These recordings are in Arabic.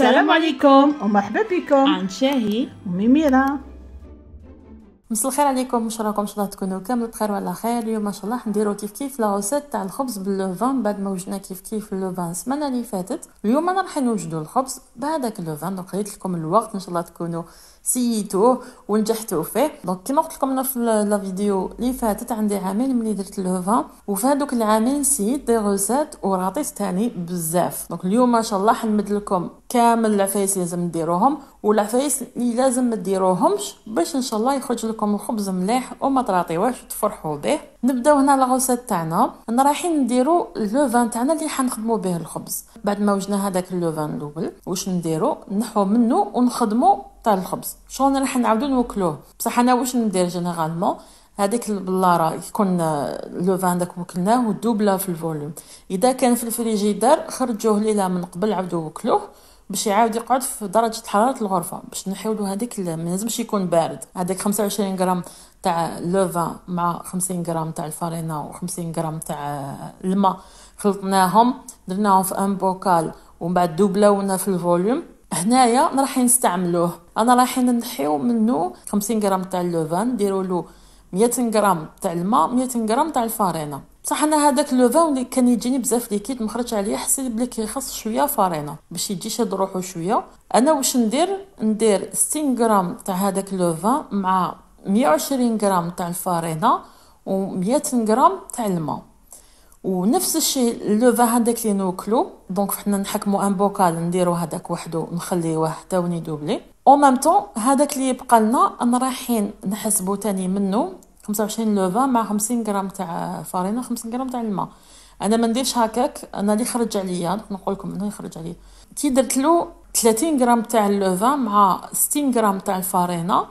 السلام عليكم ومرحبا بكم عن شاهي وميميرا مساء الخير عليكم واش راكم ان شاء الله تكونوا كامل بخير وعلى خير اليوم ان شاء الله نديرو كيف كيف لا روسيت تاع الخبز باللوفان بعد ما وجدنا كيف كيف اللوفان السمانه اللي فاتت اليوم انا راح نوجدو الخبز بهذاك اللوفان دونك لكم الوقت ان شاء الله تكونوا سييتوه ونجحتو فيه دونك كما قلت لكم في لا فيديو اللي فاتت عندي عامين ملي درت لوفا وفي هذوك العامين سييت دي روسات وراطيت تاني بزاف دونك اليوم ما شاء الله حنمد لكم كامل العفايس لازم ديروهم والعفايس اللي لازم ما ديروهمش باش ان شاء الله يخرج لكم الخبز مليح وما تراطيوهش وتفرحوا به نبداو هنا لا غوسيت تاعنا انا رايحين نديرو لوفان تاعنا اللي حنخدمو به الخبز بعد ما وجنا هذاك اللوفان الاول واش نديرو نحو منه ونخدمو تاع طيب، الخبز شغل راح نعاودو نوكلوه بصح انا واش ندير جينيرالمون هذيك البلاره يكون آه، لو فان داك وكلناه دوبله في الفوليوم اذا كان في الفريجيدار خرجوه ليله من قبل عاودو وكلوه باش يعاود يقعد في درجه حراره الغرفه باش نحيودو هذيك ما لازمش يكون بارد هذاك 25 غرام تاع لوفا مع 50 غرام تاع الفارينه و50 غرام تاع آه، الماء خلطناهم درناهم في ان بوكال ومن بعد دوبلاونا في الفوليوم هنايا راحين نستعملوه انا رايحين نحيو منه 50 غرام تاع اللوفان نديروا له 100 غرام تاع الماء 100 غرام تاع الفارينه بصح انا هذاك اللوفان اللي كان يجيني بزاف ليكيد مخرج عليه حسيت بلي كيخص شويه فارينه باش يجي شاد روحو شويه انا واش ندير ندير 60 غرام تاع هذاك اللوفان مع 120 غرام تاع الفارينه و 100 غرام تاع الماء ونفس الشيء لو اللوفا هذاك لي نوكلو دونك حنا نحكمو ان بوكال نديرو هذاك وحده نخليوه حتى وندوبلي او ميم طون هذاك اللي يبقى لنا انا رايحين نحسبو تاني منه 25 لوفا مع 50 غرام تاع فرينه 50 غرام تاع الماء انا ما نديرش هكاك انا اللي خرج عليا نقول لكم انه يخرج عليا كي درت له 30 غرام تاع اللوفا مع 60 غرام تاع الفرينه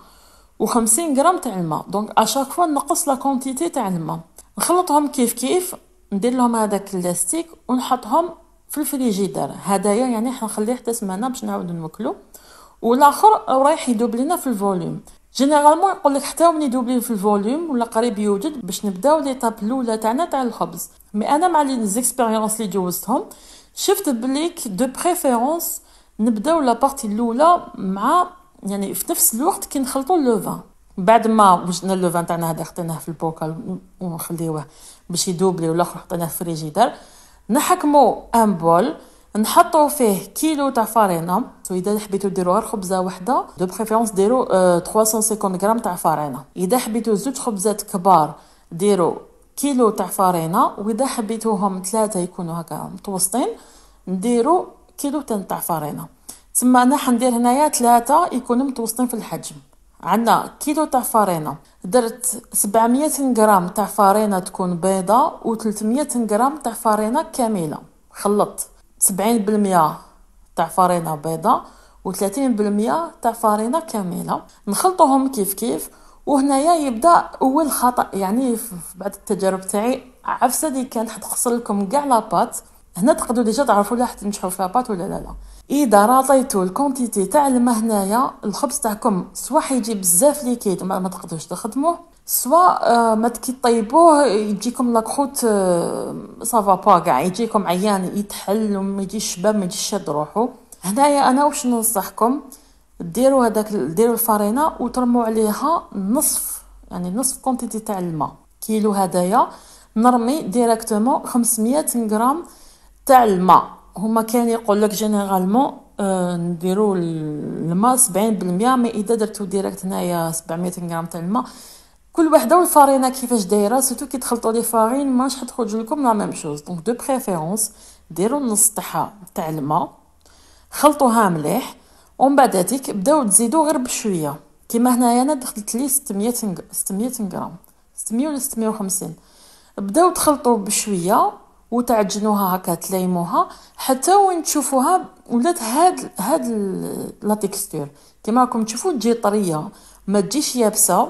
و50 غرام تاع الماء دونك اشاك فوا نقص لا كونتيتي تاع الماء نخلطهم كيف كيف ندير لهم هذاك اللاستيك ونحطهم في الفريجيدير هدايا يعني حنخليه حتى سمانه باش نعاود ناكلو والاخر رايح يدوب لينا في الفوليوم جينيرالمون يقول لك حتى وني يدوب في الفوليوم ولا قريب يوجد باش نبداو ليطاب الاولى تاعنا تاع الخبز مي انا مع لي زيكسبيريونس لي جوزتهم شفت بليك دو بريفيرونس نبداو لا بارتي الاولى مع يعني في نفس الوقت كي نخلطوا اللوفان بعد ما وجدنا اللوفان تاعنا هذا خديناه في البوكال ونخليوه باش يدوبلي اخر حطيناه في الفريجيدر نحكمو ان بول نحطو فيه كيلو تاع فارينه سو اذا حبيتو ديرو غير خبزه وحده دو بريفيرونس ديرو 350 آه، غرام تاع فارينه اذا حبيتو زوج خبزات كبار ديرو كيلو تاع فارينه واذا حبيتوهم ثلاثه يكونوا هكا متوسطين نديرو كيلو تاع فارينه تما انا حندير هنايا ثلاثه يكونوا متوسطين في الحجم عندنا كيلو تاع فرينه درت 700 غرام تاع فرينه تكون بيضه و300 غرام تاع فرينه كامله خلطت 70% تاع فرينه بيضه و30% تاع فرينه كامله نخلطوهم كيف كيف وهنايا يبدا اول خطا يعني بعد التجارب تاعي عفسه دي كانت حتخسر لكم كاع لاباط هنا تقدروا ديجا تعرفوا لا حتنجحوا في لاباط ولا لا لا اذا راطيتو الكونتيتي تاع الماء هنايا الخبز تاعكم سوا حيجي بزاف ليكيد ما, ما تقدروش تخدموه سوا آه، ما كي طيبوه يجيكم لاكروت سافا آه، با كاع يجيكم عيان يتحل وما يجيش شباب ما يجيش شاد روحو هنايا انا واش ننصحكم ديروا هذاك ديروا الفرينه وترموا عليها نصف يعني نصف كونتيتي تاع الماء كيلو هدايا نرمي ديريكتومون 500 غرام تاع الماء هما كان يقول لك جينيرالمون آه، نديرو الماء 70% مي اذا درتو ديريكت هنايا 700 غرام تاع الماء كل وحده والفارينه كيفاش دايره سيتو كي تخلطوا لي فارين ماش حتخرج لكم لا ميم شوز دونك دو بريفيرونس ديروا النص تاعها تاع الماء خلطوها مليح ومن بعد هذيك بداو تزيدوا غير بشويه كيما هنايا انا دخلت لي 600 600 غرام 600 ولا 650 بداو تخلطوا بشويه وتعجنوها هكا تليموها حتى وين تشوفوها ولات هاد هاد لا تيكستور كيما راكم تشوفوا تجي طريه ما تجيش يابسه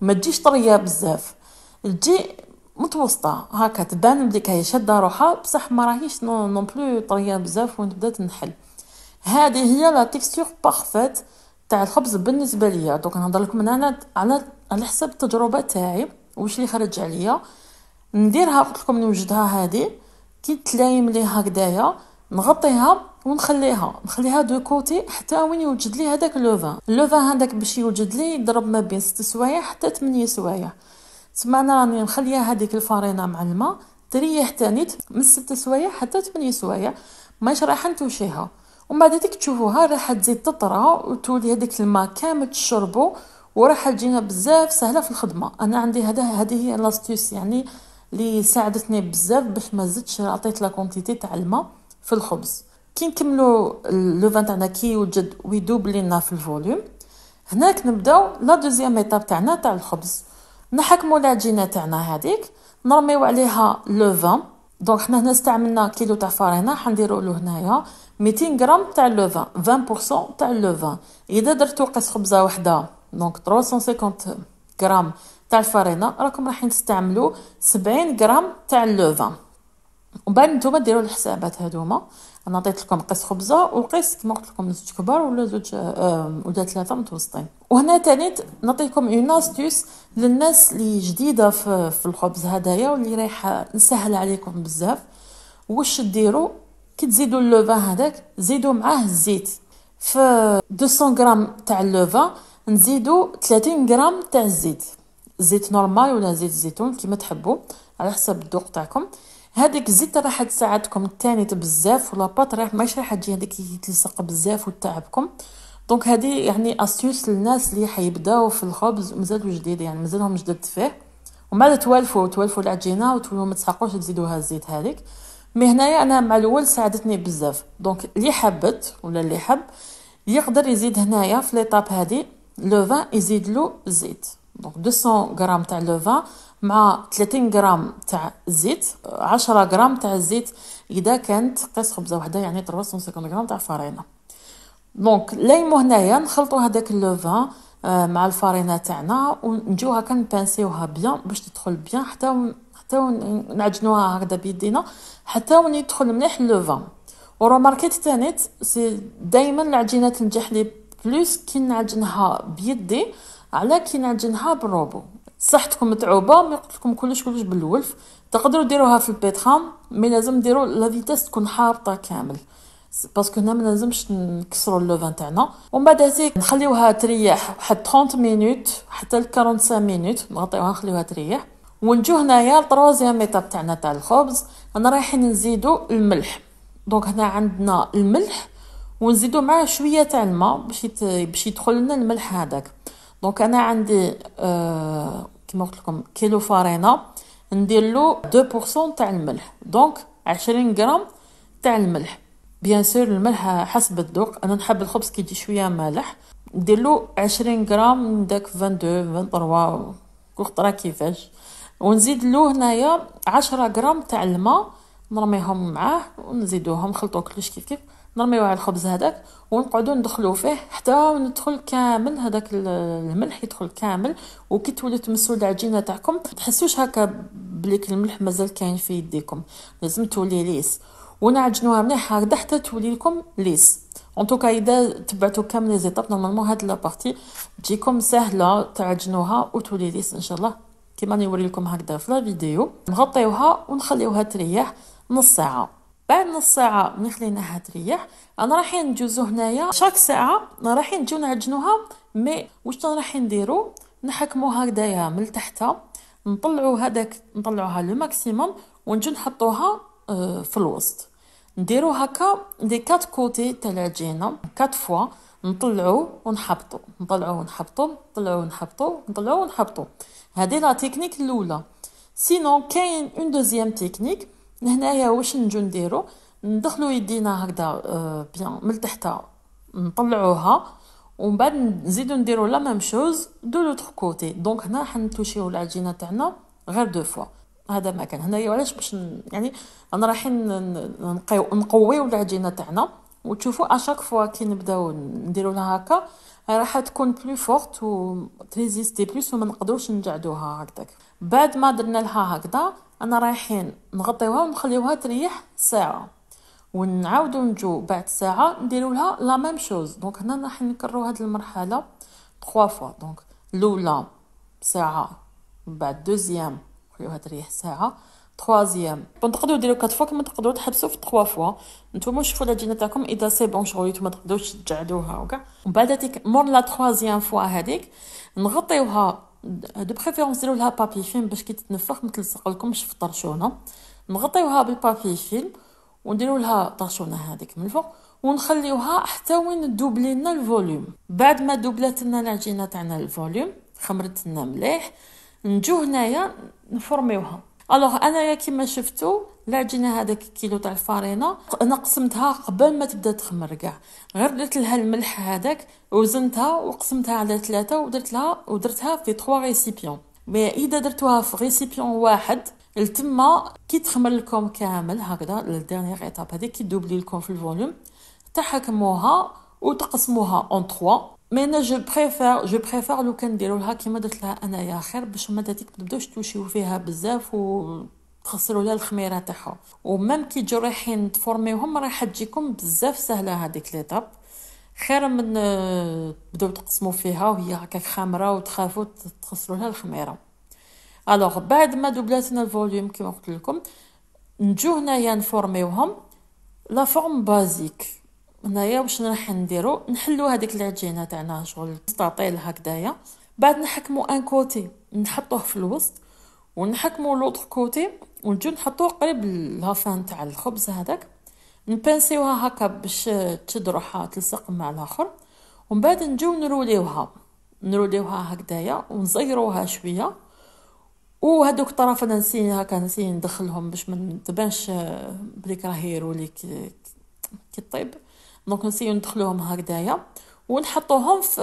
ما تجيش طريه بزاف تجي متوسطه هكا تبان بديك هي شاده روحها بصح ما راهيش نون بلو طريه بزاف وين تبدا تنحل هذه هي لا تيكستور بارفيت تاع الخبز بالنسبه ليا دونك نهضر لكم انا على على حسب التجربه تاعي واش اللي خرج عليا نديرها قلت لكم نوجدها هذه كي تلايم لي هكدايا نغطيها ونخليها نخليها دو كوتي حتى وين يوجد لي هذاك لوفان لوفان هذاك باش يوجد لي يضرب ما بين 6 سوايع حتى 8 سوايع تما انا راني مخليه هذيك الفرينه مع الماء تريح تاني من 6 سوايع حتى 8 سوايع ماش راح نتوشيها ومن بعد ديك تشوفوها راح تزيد تطرى وتولي هذيك الماء كامل تشربو وراح تجينا بزاف سهله في الخدمه انا عندي هذا هذه هي لاستيس يعني اللي ساعدتني بزاف باش ما زدتش عطيت لا كونتيتي تاع الماء في الخبز كي نكملو لو فان تاعنا كي يوجد ويدوب لينا في الفوليوم هناك نبداو لا دوزيام ايتاب تاعنا تاع الخبز نحكمو العجينه تاعنا هذيك نرميو عليها لو فان دونك حنا هنا استعملنا كيلو تاع فرينه حنديروا له هنايا 200 غرام تاع فان 20% تاع لوفان اذا درتو قص خبزه وحده دونك 350 غرام تاع الفرينه راكم راحين تستعملوا 70 غرام تاع اللوفان وبعد نتوما ديروا الحسابات هذوما انا عطيت لكم قيس خبزه وقيس كما قلت لكم زوج كبار ولا زوج آه، آه، ولا ثلاثه متوسطين وهنا تاني نعطيكم اون استيوس للناس اللي جديده في, في الخبز هدايا واللي رايحه آه، نسهل عليكم بزاف واش ديروا كي تزيدوا اللوفا هذاك زيدوا معاه الزيت في 200 غرام تاع اللوفا نزيدوا 30 غرام تاع الزيت زيت نورمال ولا زيت الزيتون كيما تحبوا على حسب الذوق تاعكم هذيك الزيت راح تساعدكم تاني بزاف ولا بات راح ماشي راح تجي هذيك تلصق بزاف وتعبكم دونك هذه يعني استيوس للناس اللي حيبداو في الخبز مازالوا جديد يعني مازالهم جدد فيه ومن بعد توالفوا توالفوا العجينه وتولوا ما تسحقوش تزيدوها الزيت هذيك مي هنايا انا مع الاول ساعدتني بزاف دونك اللي حبت ولا اللي حب يقدر يزيد هنايا في ليطاب هذه لو فان يزيد له الزيت دونك 200 غرام تاع لوفا مع 30 غرام تاع الزيت 10 غرام تاع الزيت اذا كانت قيس خبزه وحده يعني 350 غرام تاع فرينه دونك ليمو هنايا نخلطو هذاك اللوفا آه، مع الفرينه تاعنا ونجيو هكا نبانسيوها بيان باش تدخل بيان حتى حتى نعجنوها هكذا بيدينا حتى وين يدخل مليح اللوفا وروماركيت تانيت سي دائما العجينات تنجح لي بلوس كي نعجنها بيدي على كي نعجنها بالروبو صحتكم متعوبه ما قلت لكم كلش كلش بالولف تقدروا ديروها في البيتخام مي لازم ديروا لا فيتاس تكون حابطه كامل باسكو هنا ما لازمش نكسروا اللوفان تاعنا ومن بعد هذيك نخليوها تريح واحد 30 مينوت حتى ل 45 مينوت نغطيوها نخليوها تريح ونجو هنايا لطروزيام ايتاب تاعنا تاع الخبز انا رايحين نزيدو الملح دونك هنا عندنا الملح ونزيدو معاه شويه تاع الماء باش باش يدخل لنا الملح هذاك دونك انا عندي آه كما قلت لكم كيلو فرينه ندير له 2% تاع الملح دونك 20 غرام تاع الملح بيان سور الملح حسب الذوق انا نحب الخبز كي يجي شويه مالح ندير له 20 غرام داك 22 23 كخطره كيفاش ونزيد له هنايا 10 غرام تاع الماء نرميهم معاه ونزيدوهم نخلطو كلش كيف كيف نرميو على الخبز هذاك ونقعدو ندخلو فيه حتى ندخل كامل هذاك الملح يدخل كامل وكي تولي تمسوا العجينه تاعكم تحسوش هكا بليك الملح مازال كاين في يديكم لازم تولي ليس ونعجنوها مليح هكذا حتى تولي لكم ليس ان توكا اذا تبعتو كامل لي زيتاب نورمالمون هاد لابارتي تجيكم سهله تعجنوها وتولي ليس ان شاء الله كيما نوري لكم هكذا في لا فيديو نغطيوها ونخليوها تريح نص ساعه بعد نص ساعه خلينا خليناها تريح انا رايحين ندوزو هنايا شاك ساعه رايحين نجيو نعجنوها مي واش رايحين نديرو نحكمو هكدايا من تحتها نطلعو هداك نطلعوها لو ماكسيموم ونجي نحطوها آه، في الوسط نديرو هكا دي كات كوتي تاع العجينه كات فوا نطلعو ونحبطو نطلعو ونحبطو نطلعو ونحبطو نطلعو ونحبطو هادي لا تكنيك الاولى سينو كاين اون دوزيام تكنيك هنايا واش نجو نديرو ندخلو يدينا هكذا آه، بيان من تحت نطلعوها ومن بعد نزيدو نديرو لا ميم شوز دو لوتر كوتي دونك هنا حنتوشيو العجينه تاعنا غير دو فوا هذا ما كان هنايا علاش باش يعني انا رايحين نقويو العجينه تاعنا وتشوفوا اشاك فوا كي نبداو نديرو لها هكا راح تكون بلو فورت تريزيستي بلوس وما نقدروش نجعدوها هكذاك بعد ما درنا لها هكذا انا رايحين نغطيوها ونخليوها تريح ساعه ونعاودو نجو بعد ساعه نديرو لها لا ميم شوز دونك هنا راح نكررو هاد المرحله 3 فوا دونك الاولى ساعه بعد دوزيام نخليوها تريح ساعه ثوازيام بون تقدروا ديروا كات فوا كما تقدروا تحبسوا في تخوا فوا نتوما شوفوا العجينه تاعكم اذا سي بون شغل ما تقدروش تجعدوها وكاع ومن بعد هذيك مور لا ثوازيام فوا هذيك نغطيوها دو بريفيرونس ديروا لها بابي فيلم باش كي تتنفخ ما تلصق لكمش في الطرشونه نغطيوها بالبابي فيلم ونديروا لها طرشونه هذيك من الفوق ونخليوها حتى وين دوبلي لنا الفوليوم بعد ما دوبلات لنا العجينه تاعنا الفوليوم خمرت لنا مليح نجو هنايا نفورميوها الوغ انايا كيما شفتو العجينه هذاك كيلو تاع الفرينه انا قسمتها قبل ما تبدا تخمر كاع غير درت لها الملح هذاك وزنتها وقسمتها على ثلاثه ودرت لها ودرتها في 3 ريسيبيون مي اذا درتوها في ريسيبيون واحد لتما كي تخمر لكم كامل هكذا الديرنيير ايتاب هذيك كي دوبلي لكم في الفوليوم تحكموها وتقسموها اون 3 مي انا جو بريفير جو بريفير لو كان نديرو لها كيما درت لها انايا خير باش ما تاتيك تبداوش توشيو فيها بزاف و تخسروا لها الخميره تاعها ومام كي تجو رايحين تفورميوهم راح تجيكم بزاف سهله هذيك ليطاب خير من تبداو تقسموا فيها وهي هكا خامره وتخافوا تخسروا لها الخميره الوغ بعد ما دوبلاتنا الفوليوم كيما قلت لكم نجو هنايا نفورميوهم لا فورم بازيك هنايا واش راح نديرو نحلو هذيك العجينه تاعنا شغل مستطيل هكدايا بعد نحكمو ان كوتي نحطوه في الوسط ونحكمو لوطخ كوتي ونجو نحطوه قريب لافان تاع الخبز هذاك نبانسيوها هكا باش تشد روحها تلصق مع الاخر ومن بعد نجيو نروليوها نروليوها هكدايا ونزيروها شويه وهذوك الطرف انا نسيني هكا نسيني ندخلهم باش ما تبانش بلي راهي رولي كي طيب دونك نسيو ندخلوهم هكدايا ونحطوهم في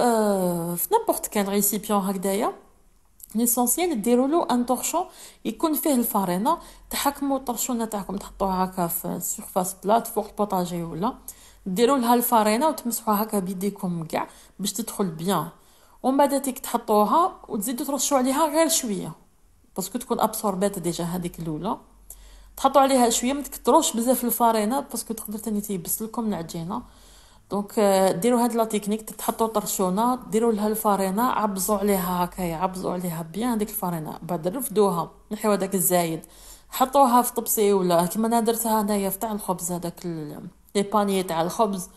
في نيمبورت كان ريسيبيون هكدايا ليسونسيال ديروا له ان طورشون يكون فيه الفارينه تحكموا الطرشونه تاعكم تحطوها هكا في سيرفاس بلات فوق البوطاجي ولا ديروا لها الفارينه وتمسحوها هكا بيديكم كاع باش تدخل بيان ومن بعد تيك تحطوها وتزيدوا ترشوا عليها غير شويه باسكو تكون ابسوربات ديجا هذيك الاولى تحطوا عليها شويه ما تكثروش بزاف الفارينه باسكو تقدر تاني تيبس لكم العجينه دونك آه، ديروا هاد لا تكنيك تحطوا طرشونه ديروا لها الفارينه عبزوا عليها هكايا عبزوا عليها بيان ديك الفارينه بعد رفدوها نحيو داك الزايد حطوها في طبسي ولا كما انا درتها هنايا في تاع الخبز هذاك لي بانيي تاع الخبز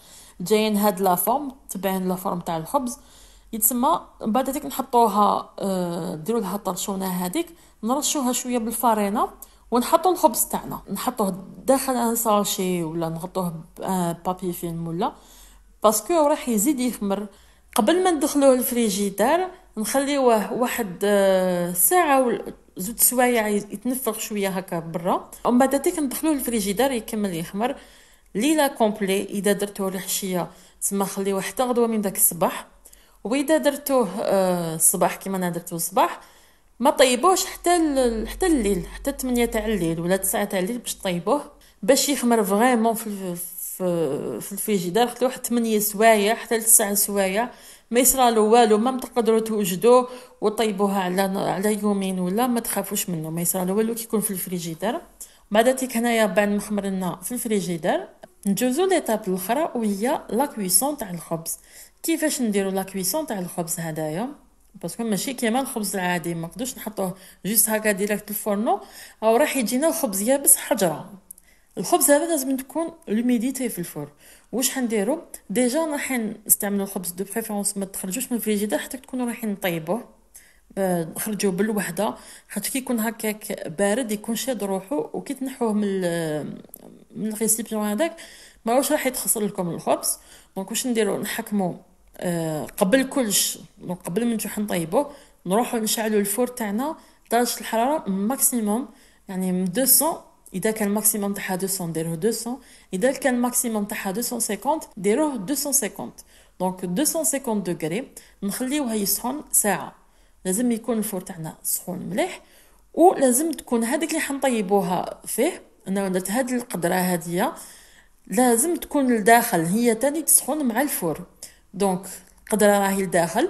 جايين هاد لا فورم تبعين لا فورم تاع الخبز يتسمى بعد هذيك نحطوها آه، ديروا لها الطرشونه هذيك نرشوها شويه بالفارينه ونحطوا الخبز تاعنا نحطوه داخل ان ساشي ولا نغطوه آه، بابي فيلم ولا باسكو راح يزيد يخمر قبل ما ندخلوه الفريجيدار نخليوه واحد آه، ساعه زوج سوايع يتنفخ شويه هكا برا ومن بعد تيك ندخلوه الفريجيدار يكمل يخمر ليله كومبلي اذا درتوه الحشية تما خليوه حتى غدوه من داك الصباح واذا درتوه آه، الصباح كيما انا درتو الصباح ما طيبوش حتى حتى الليل حتى 8 تاع الليل ولا 9 تاع الليل باش طيبوه باش يخمر فريمون في في, في الفريجيدار واحد 8 سوايع حتى 9 سوايع ما يصرالو والو ما تقدروا توجدوه وطيبوها على على يومين ولا ما تخافوش منه ما يصرالو والو كيكون في الفريجيدار بعد تيك هنايا بعد ما خمرنا في الفريجيدار ندوزو ليطاب الاخرى وهي لا كويسون تاع الخبز كيفاش نديرو لا كويسون تاع الخبز هدايا باسكو ماشي كيما الخبز العادي ما نقدرش نحطوه جيست هكا ديريكت الفرن او راح يجينا الخبز يابس حجره الخبز هذا لازم تكون لوميديتي في الفرن واش حنديرو ديجا رايحين نستعملو الخبز دو بريفيرونس ما تخرجوش من الفريجيدير حتى تكونوا رايحين نطيبوه نخرجوه بالوحده حيت كي يكون هكاك بارد يكون شاد روحو وكي تنحوه من من الريسيبيون هذاك ما واش راح يتخسر لكم الخبز دونك واش نديرو نحكمو آه، قبل كلش دونك قبل ما نجيو نطيبوه نروحو نشعلو الفور تاعنا درجه الحراره ماكسيموم يعني من 200 اذا كان ماكسيموم تاعها 200 نديروه 200 اذا كان ماكسيموم تاعها 250 ديروه 250 دونك 250 دوغري نخليوها يسخن ساعه لازم يكون الفور تاعنا سخون مليح ولازم تكون هذيك اللي حنطيبوها فيه انا درت هاد القدره هاديه لازم تكون لداخل هي تاني تسخن مع الفور دونك القدره راهي لداخل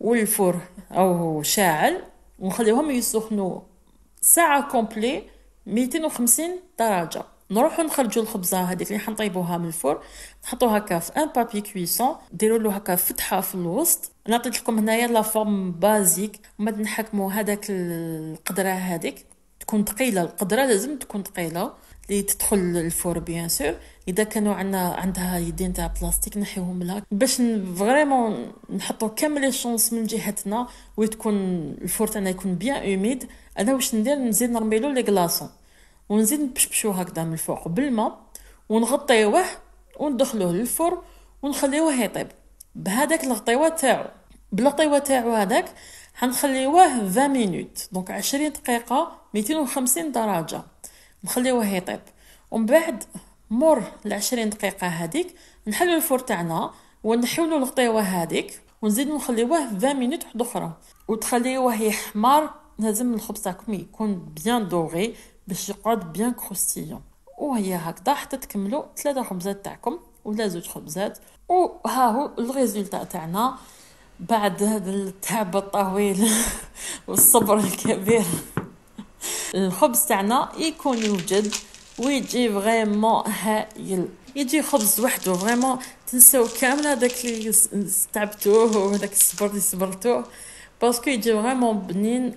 والفور او شاعل ونخليهم يسخنوا ساعه كومبلي 250 درجه نروحو نخرجو الخبزه هذيك اللي حنطيبوها من الفرن نحطوها هكا في ان بابي كويسون ديرولو له هكا فتحه في الوسط انا عطيتلكم لكم هنايا لا فورم بازيك ومن بعد نحكمو هذاك القدره هذيك تكون ثقيله القدره لازم تكون ثقيله اللي تدخل الفور بيان سور اذا كانوا عندنا عندها يدين تاع بلاستيك نحيوهم لها باش فريمون نحطو كامل لي شونس من جهتنا وتكون الفور تاعنا يكون بيان اوميد انا واش ندير نزيد نرميلو لي كلاصون ونزيد نبشبشو هكذا من الفوق بالماء ونغطيوه وندخلوه للفرن ونخليوه يطيب بهذاك الغطيوه تاعو بالغطيوه تاعو هذاك حنخليوه 20 مينوت دونك 20 دقيقه 250 درجه نخليوه يطيب ومن بعد مر العشرين دقيقة هذيك نحلو الفور تاعنا ونحيولو الغطيوة هذيك ونزيد نخليوه 20 مينوت وحد اخرى وتخليوه يحمر لازم الخبز تاعكم يكون بيان دوغي باش يقعد بيان كروستيون وهي هكذا حتى تكملوا ثلاثه خبزات تاعكم ولا زوج خبزات وها هو الريزولتا تاعنا بعد هذا التعب الطويل والصبر الكبير الخبز تاعنا يكون يوجد ويجي فريمون هايل يجي خبز وحده فريمون تنساو كامل هذاك اللي تعبتوه وهذاك الصبر اللي صبرتوه باسكو يجي فريمون بنين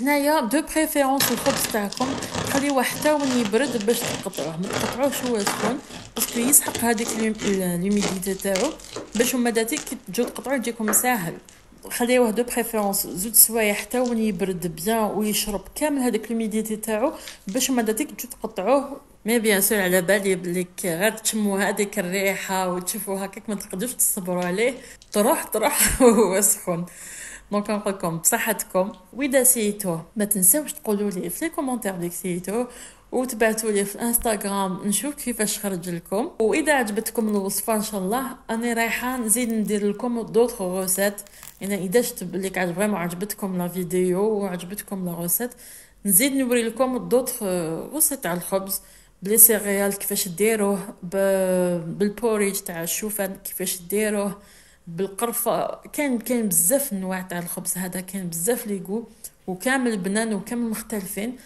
هنايا دو بريفيرونس الخبز تاعكم خليوه حتى وين يبرد باش تقطعوه ما تقطعوهش هو سخون باسكو يسحق هذيك لوميديتي تاعو باش هما داتيك كي تجو تقطعوه يجيكم ساهل خليوه دو بريفيرونس زوج سوايع حتى وين يبرد بيان ويشرب كامل هذاك لوميديتي تاعو باش ما داتيك تجي تقطعوه مي بيان سور على بالي بليك غير تشمو هذيك الريحه وتشوفوا هكاك ما تقدروش تصبروا عليه تروح تروح وهو سخون دونك نقولكم بصحتكم واذا سيتوه e ما تنساوش تقولوا لي في لي كومونتير ديك سيتوه وتبعتوا لي في انستغرام نشوف كيفاش خرج لكم واذا عجبتكم الوصفه ان شاء الله انا رايحه نزيد ندير لكم دوطخ غوسيت انا يعني اذا شفت بليك عجب فريمون عجبتكم لا فيديو وعجبتكم لا غوسيت نزيد نوري لكم دوطخ غوسيت على الخبز بلي سيريال كيفاش ديروه بالبوريج تاع الشوفان كيفاش ديروه بالقرفه كان كان بزاف نوع تاع الخبز هذا كان بزاف ليغو وكامل بنان وكامل مختلفين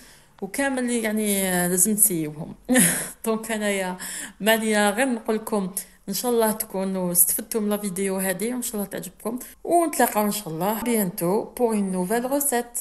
وكامل يعني لازم تسيبهم دونك انايا ماليا غير نقول لكم ان شاء الله تكونوا استفدتوا من لا فيديو هذه وان شاء الله تعجبكم ونتلاقاو ان شاء الله بيانتو بور اون نوفيل ريسيت